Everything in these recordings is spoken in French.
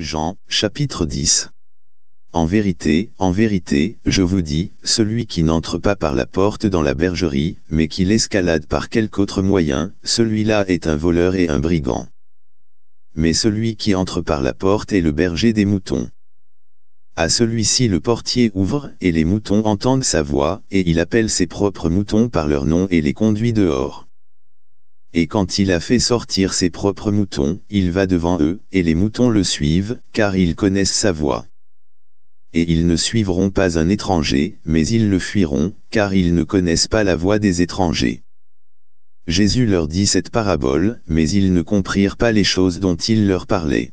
Jean, chapitre 10 En vérité, en vérité, je vous dis, celui qui n'entre pas par la porte dans la bergerie, mais qui l'escalade par quelque autre moyen, celui-là est un voleur et un brigand. Mais celui qui entre par la porte est le berger des moutons. À celui-ci le portier ouvre, et les moutons entendent sa voix, et il appelle ses propres moutons par leur nom et les conduit dehors. Et quand il a fait sortir ses propres moutons, il va devant eux, et les moutons le suivent, car ils connaissent sa voix. Et ils ne suivront pas un étranger, mais ils le fuiront, car ils ne connaissent pas la voix des étrangers. Jésus leur dit cette parabole, mais ils ne comprirent pas les choses dont il leur parlait.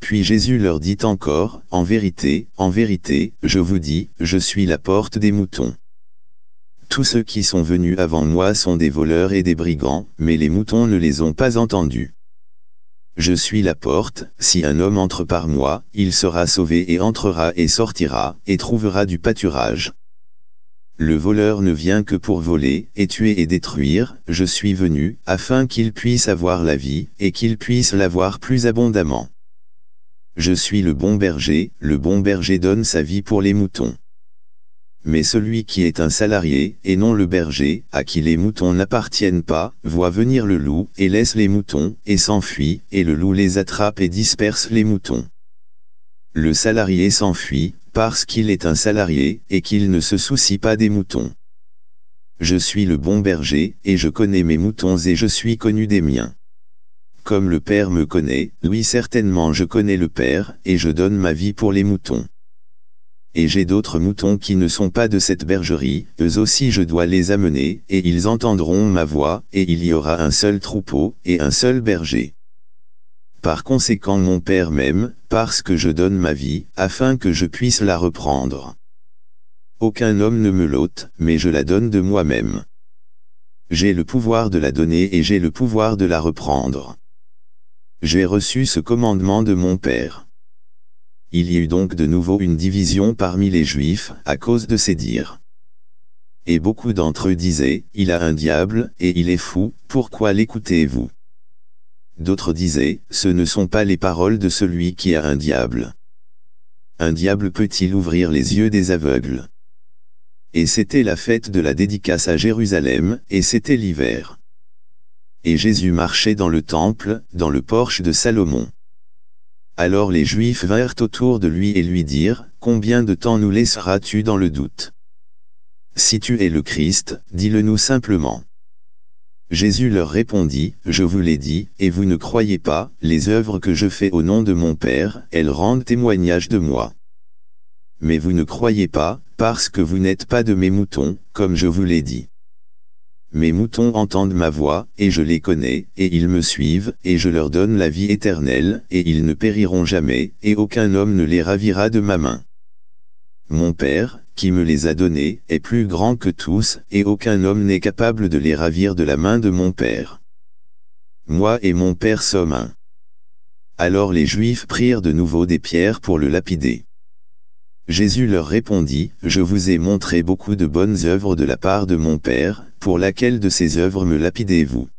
Puis Jésus leur dit encore, En vérité, en vérité, je vous dis, je suis la porte des moutons. Tous ceux qui sont venus avant moi sont des voleurs et des brigands, mais les moutons ne les ont pas entendus. Je suis la porte, si un homme entre par moi, il sera sauvé et entrera et sortira, et trouvera du pâturage. Le voleur ne vient que pour voler, et tuer et détruire, je suis venu, afin qu'il puisse avoir la vie, et qu'il puisse l'avoir plus abondamment. Je suis le bon berger, le bon berger donne sa vie pour les moutons mais celui qui est un salarié, et non le berger, à qui les moutons n'appartiennent pas, voit venir le loup, et laisse les moutons, et s'enfuit, et le loup les attrape et disperse les moutons. Le salarié s'enfuit, parce qu'il est un salarié, et qu'il ne se soucie pas des moutons. Je suis le bon berger, et je connais mes moutons et je suis connu des miens. Comme le Père me connaît, oui certainement je connais le Père, et je donne ma vie pour les moutons et j'ai d'autres moutons qui ne sont pas de cette bergerie, eux aussi je dois les amener, et ils entendront ma voix, et il y aura un seul troupeau, et un seul berger. Par conséquent mon Père m'aime, parce que je donne ma vie, afin que je puisse la reprendre. Aucun homme ne me l'ôte, mais je la donne de moi-même. J'ai le pouvoir de la donner et j'ai le pouvoir de la reprendre. J'ai reçu ce commandement de mon Père. Il y eut donc de nouveau une division parmi les Juifs, à cause de ces dires. Et beaucoup d'entre eux disaient, Il a un diable, et il est fou, pourquoi l'écoutez-vous D'autres disaient, Ce ne sont pas les paroles de celui qui a un diable. Un diable peut-il ouvrir les yeux des aveugles Et c'était la fête de la dédicace à Jérusalem, et c'était l'hiver. Et Jésus marchait dans le temple, dans le porche de Salomon. Alors les Juifs vinrent autour de lui et lui dirent, Combien de temps nous laisseras-tu dans le doute Si tu es le Christ, dis-le nous simplement. Jésus leur répondit, Je vous l'ai dit, et vous ne croyez pas, les œuvres que je fais au nom de mon Père, elles rendent témoignage de moi. Mais vous ne croyez pas, parce que vous n'êtes pas de mes moutons, comme je vous l'ai dit. Mes moutons entendent ma voix, et je les connais, et ils me suivent, et je leur donne la vie éternelle, et ils ne périront jamais, et aucun homme ne les ravira de ma main. Mon Père, qui me les a donnés, est plus grand que tous, et aucun homme n'est capable de les ravir de la main de mon Père. Moi et mon Père sommes un. Alors les Juifs prirent de nouveau des pierres pour le lapider. Jésus leur répondit, Je vous ai montré beaucoup de bonnes œuvres de la part de mon Père, pour laquelle de ces œuvres me lapidez-vous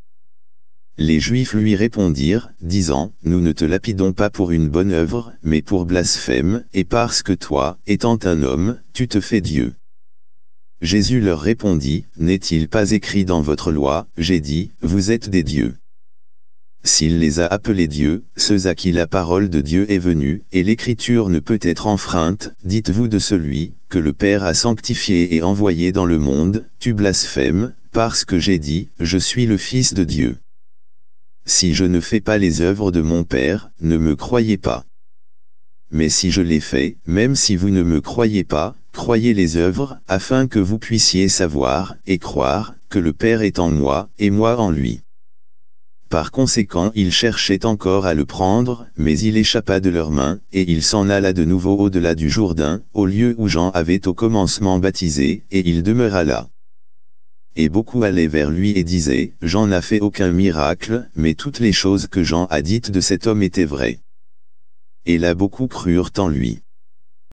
Les Juifs lui répondirent, disant, Nous ne te lapidons pas pour une bonne œuvre, mais pour blasphème, et parce que toi, étant un homme, tu te fais Dieu. Jésus leur répondit, N'est-il pas écrit dans votre loi, j'ai dit, vous êtes des dieux. S'il les a appelés Dieu, ceux à qui la parole de Dieu est venue, et l'écriture ne peut être enfreinte, dites-vous de celui, que le Père a sanctifié et envoyé dans le monde, tu blasphèmes, parce que j'ai dit, je suis le Fils de Dieu. Si je ne fais pas les œuvres de mon Père, ne me croyez pas. Mais si je les fais, même si vous ne me croyez pas, croyez les œuvres, afin que vous puissiez savoir, et croire, que le Père est en moi, et moi en lui. Par conséquent ils cherchaient encore à le prendre, mais il échappa de leurs mains, et il s'en alla de nouveau au-delà du Jourdain, au lieu où Jean avait au commencement baptisé, et il demeura là. Et beaucoup allaient vers lui et disaient, Jean n'a fait aucun miracle, mais toutes les choses que Jean a dites de cet homme étaient vraies. Et là beaucoup crurent en lui.